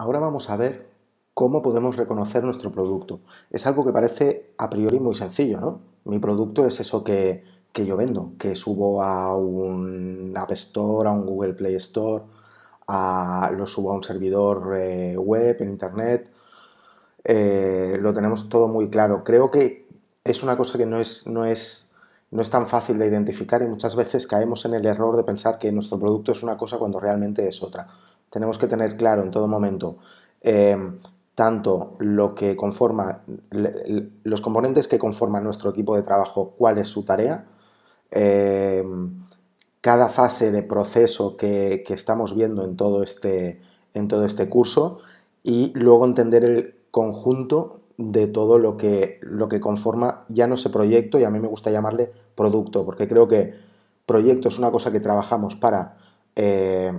Ahora vamos a ver cómo podemos reconocer nuestro producto. Es algo que parece a priori muy sencillo, ¿no? Mi producto es eso que, yo vendo, que subo a un App Store, a un Google Play Store, lo subo a un servidor eh, web en Internet. Eh, lo tenemos todo muy claro. Creo que es una cosa que no es tan fácil de identificar y muchas veces caemos en el error de pensar que nuestro producto es una cosa cuando realmente es otra. Tenemos que tener claro en todo momento eh, tanto lo que conforma, los componentes que conforman nuestro equipo de trabajo, cuál es su tarea, eh, cada fase de proceso que, estamos viendo en todo, este, en todo este curso y luego entender el conjunto de todo lo que, lo que conforma ya no ese proyecto y a mí me gusta llamarle producto, porque creo que proyecto es una cosa que trabajamos para eh,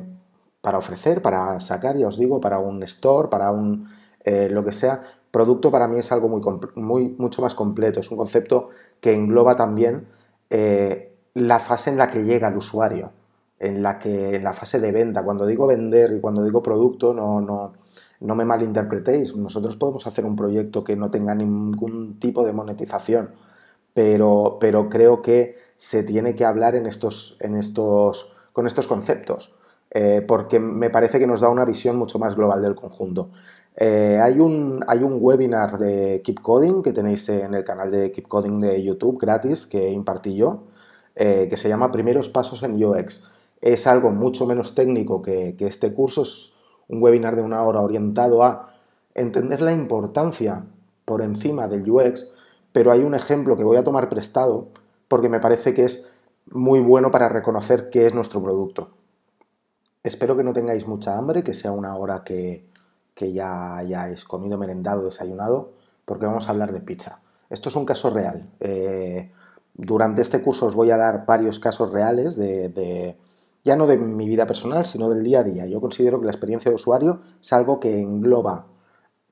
para ofrecer, para sacar, ya os digo, para un store, para un eh, lo que sea. Producto para mí es algo muy, muy, mucho más completo, es un concepto que engloba también eh, la fase en la que llega el usuario, en la, que, la fase de venta. Cuando digo vender y cuando digo producto, no, no, no me malinterpretéis, nosotros podemos hacer un proyecto que no tenga ningún tipo de monetización, pero, pero creo que se tiene que hablar en estos, en estos, con estos conceptos. Eh, porque me parece que nos da una visión mucho más global del conjunto. Eh, hay, un, webinar de Keep Coding que tenéis en el canal de Keep Coding de YouTube gratis que impartí yo, eh, que se llama Primeros Pasos en UX. Es algo mucho menos técnico que, que este curso, es un webinar de una hora orientado a entender la importancia por encima del UX, pero hay un ejemplo que voy a tomar prestado porque me parece que es muy bueno para reconocer qué es nuestro producto. Espero que no tengáis mucha hambre, que sea una hora que, ya hayáis comido, merendado, desayunado, porque vamos a hablar de pizza. Esto es un caso real. Eh, durante este curso os voy a dar varios casos reales de, ya no de mi vida personal, sino del día a día. Yo considero que la experiencia de usuario es algo que engloba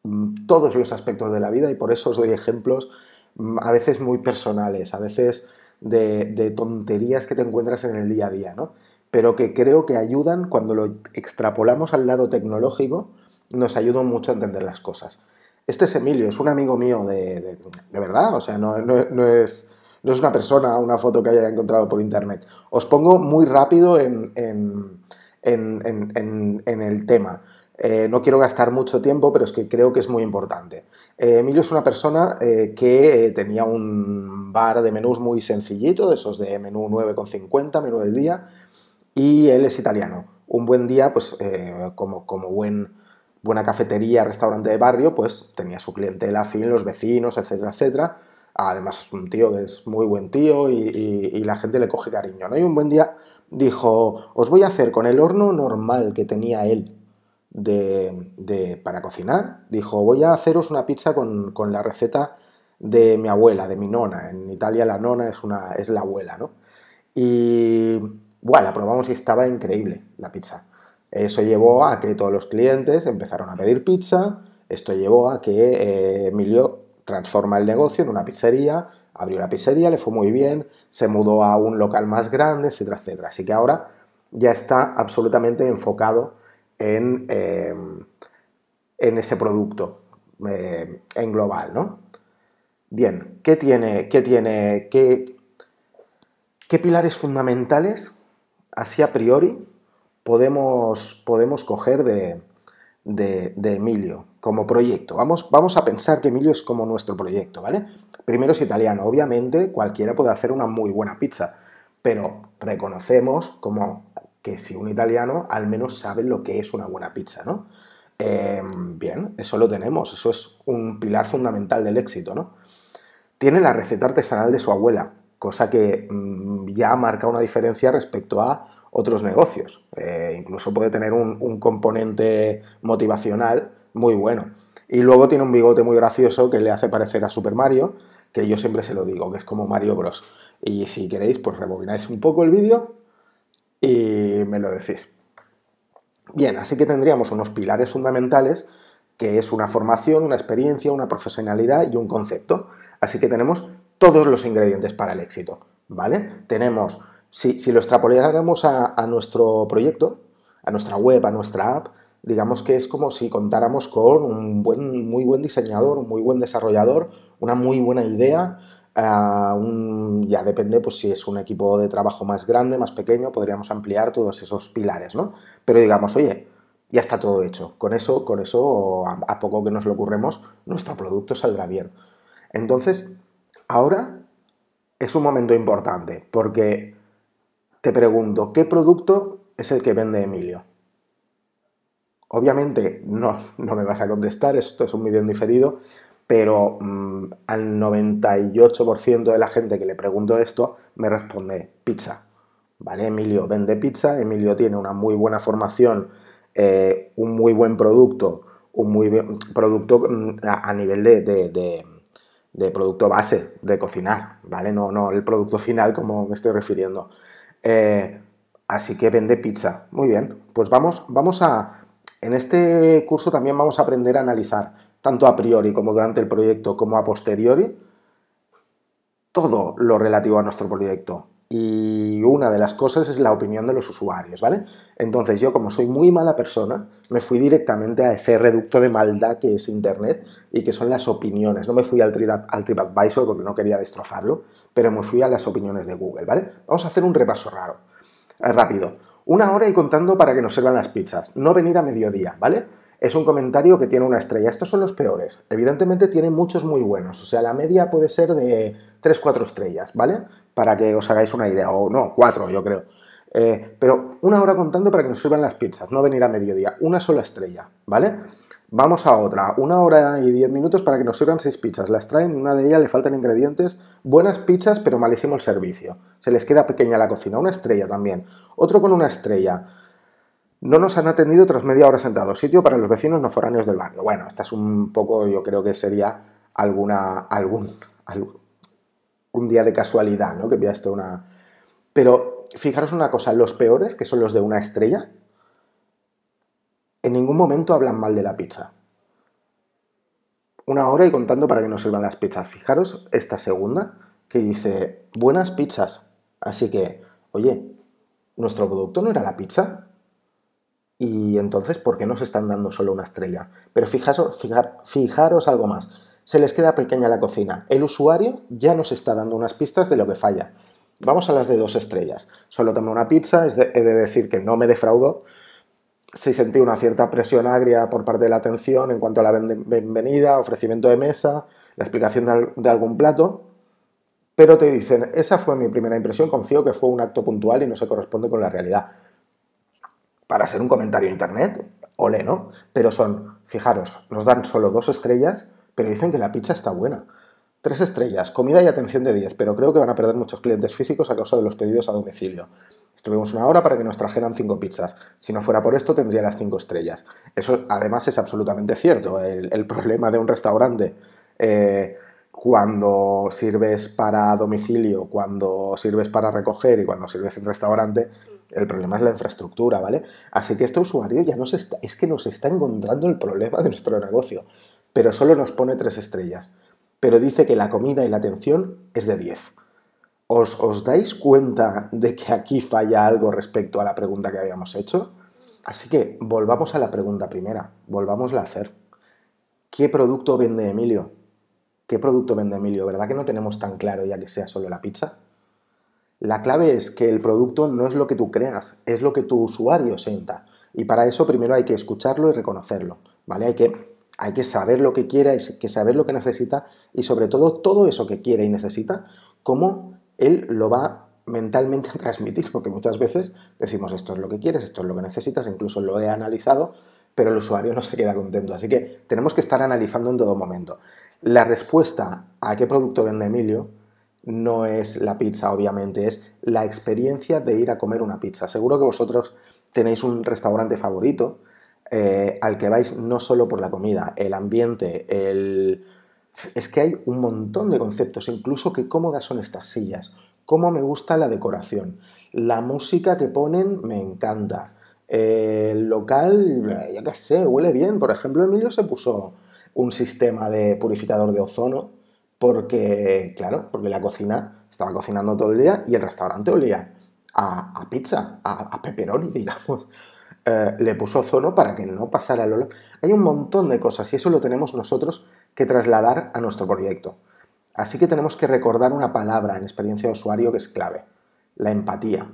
mm, todos los aspectos de la vida y por eso os doy ejemplos mm, a veces muy personales, a veces de, de tonterías que te encuentras en el día a día, ¿no? pero que creo que ayudan cuando lo extrapolamos al lado tecnológico, nos ayudan mucho a entender las cosas. Este es Emilio, es un amigo mío de, verdad, o sea, no, es, no, es, una persona, una foto que haya encontrado por internet. Os pongo muy rápido en, el tema. Eh, no quiero gastar mucho tiempo, pero es que creo que es muy importante. Eh, Emilio es una persona eh, que tenía un bar de menús muy sencillito, de esos de menú 9,50, menú del día, y él es italiano. Un buen día, pues eh, como, como buen, buena cafetería, restaurante de barrio, pues tenía su clientela afín, los vecinos, etcétera, etcétera. Además es un tío que es muy buen tío y, la gente le coge cariño, ¿no? Y un buen día dijo, os voy a hacer con el horno normal que tenía él de, para cocinar. Dijo, voy a haceros una pizza con, la receta de mi abuela, de mi nona. En Italia la nona es, una, es la abuela, ¿no? Y, Buah, la probamos y estaba increíble la pizza. Eso llevó a que todos los clientes empezaron a pedir pizza. Esto llevó a que eh, Emilio transforma el negocio en una pizzería, abrió la pizzería, le fue muy bien, se mudó a un local más grande, etcétera, etcétera. Así que ahora ya está absolutamente enfocado en, em, en ese producto eh, en global, ¿no? Bien, ¿qué tiene, qué tiene, qué, qué pilares fundamentales así a priori podemos, podemos coger de, Emilio como proyecto. Vamos, vamos a pensar que Emilio es como nuestro proyecto, ¿vale? Primero es italiano, obviamente cualquiera puede hacer una muy buena pizza, pero reconocemos como que si un italiano al menos sabe lo que es una buena pizza, ¿no? Eh, bien, eso lo tenemos, eso es un pilar fundamental del éxito, ¿no? Tiene la receta artesanal de su abuela, cosa que mm, ya marca una diferencia respecto a otros negocios. Eh, incluso puede tener un, componente motivacional muy bueno. Y luego tiene un bigote muy gracioso que le hace parecer a Super Mario, que yo siempre se lo digo, que es como Mario Bros. Y si queréis, pues rebobináis un poco el vídeo y me lo decís. Bien, así que tendríamos unos pilares fundamentales, que es una formación, una experiencia, una profesionalidad y un concepto. Así que tenemos todos los ingredientes para el éxito, ¿vale? Tenemos, si, si lo extrapoláramos a, nuestro proyecto, a nuestra web, a nuestra app, digamos que es como si contáramos con un buen, muy buen diseñador, un muy buen desarrollador, una muy buena idea, ah, ya depende, pues si es un equipo de trabajo más grande, más pequeño, podríamos ampliar todos esos pilares, ¿no? Pero digamos, oye, ya está todo hecho. Con eso, con eso, a, a poco que nos lo ocurremos, nuestro producto saldrá bien. Entonces, Ahora es un momento importante porque te pregunto, ¿qué producto es el que vende Emilio? Obviamente no, no me vas a contestar, esto es un vídeo en diferido, pero mm, al 98% de la gente que le pregunto esto me responde pizza. ¿Vale? Emilio vende pizza, Emilio tiene una muy buena formación, eh, un muy buen producto, un muy buen producto mm, a nivel de de producto base, de cocinar, ¿vale? No, no el producto final como me estoy refiriendo. Eh, así que vende pizza. Muy bien, pues vamos, vamos a... En este curso también vamos a aprender a analizar, tanto a priori como durante el proyecto, como a posteriori, todo lo relativo a nuestro proyecto y una de las cosas es la opinión de los usuarios, ¿vale? Entonces yo como soy muy mala persona, me fui directamente a ese reducto de maldad que es Internet y que son las opiniones. No me fui al, TripAdvisor porque no quería destrozarlo, pero me fui a las opiniones de Google, ¿vale? Vamos a hacer un repaso raro, eh, rápido. Una hora y contando para que nos sirvan las pizzas. No venir a mediodía, ¿vale? es un comentario que tiene una estrella. Estos son los peores. Evidentemente tienen muchos muy buenos. O sea, la media puede ser de 3-4 estrellas, ¿vale? Para que os hagáis una idea. O no, 4 yo creo. Eh, pero una hora contando para que nos sirvan las pizzas, no venir a mediodía. Una sola estrella, ¿vale? Vamos a otra. Una hora y 10 minutos para que nos sirvan 6 pizzas. Las traen, una de ellas le faltan ingredientes. Buenas pizzas, pero malísimo el servicio. Se les queda pequeña la cocina. Una estrella también. Otro con una estrella. No nos han atendido tras media hora sentado. sitio para los vecinos no foráneos del barrio. Bueno, esta es un poco, yo creo que sería alguna, algún, algún un día de casualidad, ¿no? Que pillaste una... Pero fijaros una cosa, los peores, que son los de una estrella, en ningún momento hablan mal de la pizza. Una hora y contando para que nos sirvan las pizzas. Fijaros esta segunda, que dice, buenas pizzas. Así que, oye, ¿nuestro producto no era la pizza? Y entonces, ¿por qué no se están dando solo una estrella? Pero fijaros, fijaros algo más. Se les queda pequeña la cocina. El usuario ya nos está dando unas pistas de lo que falla. Vamos a las de dos estrellas. Solo tomé una pizza, es de, he de decir que no me defraudo. Si sentí una cierta presión agria por parte de la atención en cuanto a la bienvenida, ofrecimiento de mesa, la explicación de algún plato. Pero te dicen, esa fue mi primera impresión, confío que fue un acto puntual y no se corresponde con la realidad para ser un comentario internet, ole, ¿no? Pero son, fijaros, nos dan solo dos estrellas, pero dicen que la pizza está buena. Tres estrellas, comida y atención de 10, pero creo que van a perder muchos clientes físicos a causa de los pedidos a domicilio. Estuvimos una hora para que nos trajeran cinco pizzas. Si no fuera por esto, tendría las cinco estrellas. Eso además es absolutamente cierto. El, problema de un restaurante eh, cuando sirves para domicilio, cuando sirves para recoger y cuando sirves en restaurante, el problema es la infraestructura, ¿vale? Así que este usuario ya nos está, es que nos está encontrando el problema de nuestro negocio, pero solo nos pone tres estrellas, pero dice que la comida y la atención es de 10. ¿Os, ¿Os dais cuenta de que aquí falla algo respecto a la pregunta que habíamos hecho? Así que volvamos a la pregunta primera, volvámosla a hacer. ¿Qué producto vende Emilio? ¿Qué producto vende Emilio? ¿Verdad que no tenemos tan claro ya que sea solo la pizza? La clave es que el producto no es lo que tú creas, es lo que tu usuario sienta. Y para eso primero hay que escucharlo y reconocerlo, ¿vale? Hay que, hay que saber lo que quiera hay que saber lo que necesita y sobre todo todo eso que quiere y necesita, cómo él lo va mentalmente a transmitir, porque muchas veces decimos esto es lo que quieres, esto es lo que necesitas, incluso lo he analizado pero el usuario no se queda contento. Así que tenemos que estar analizando en todo momento. La respuesta a qué producto vende Emilio no es la pizza, obviamente, es la experiencia de ir a comer una pizza. Seguro que vosotros tenéis un restaurante favorito eh, al que vais no solo por la comida, el ambiente, el... Es que hay un montón de conceptos, incluso qué cómodas son estas sillas, cómo me gusta la decoración, la música que ponen me encanta, el local, eh, ya que sé, huele bien. Por ejemplo, Emilio se puso un sistema de purificador de ozono porque, claro, porque la cocina estaba cocinando todo el día y el restaurante olía a, pizza, a, peperoni pepperoni, digamos. Eh, le puso ozono para que no pasara el olor. Hay un montón de cosas y eso lo tenemos nosotros que trasladar a nuestro proyecto. Así que tenemos que recordar una palabra en experiencia de usuario que es clave, la empatía.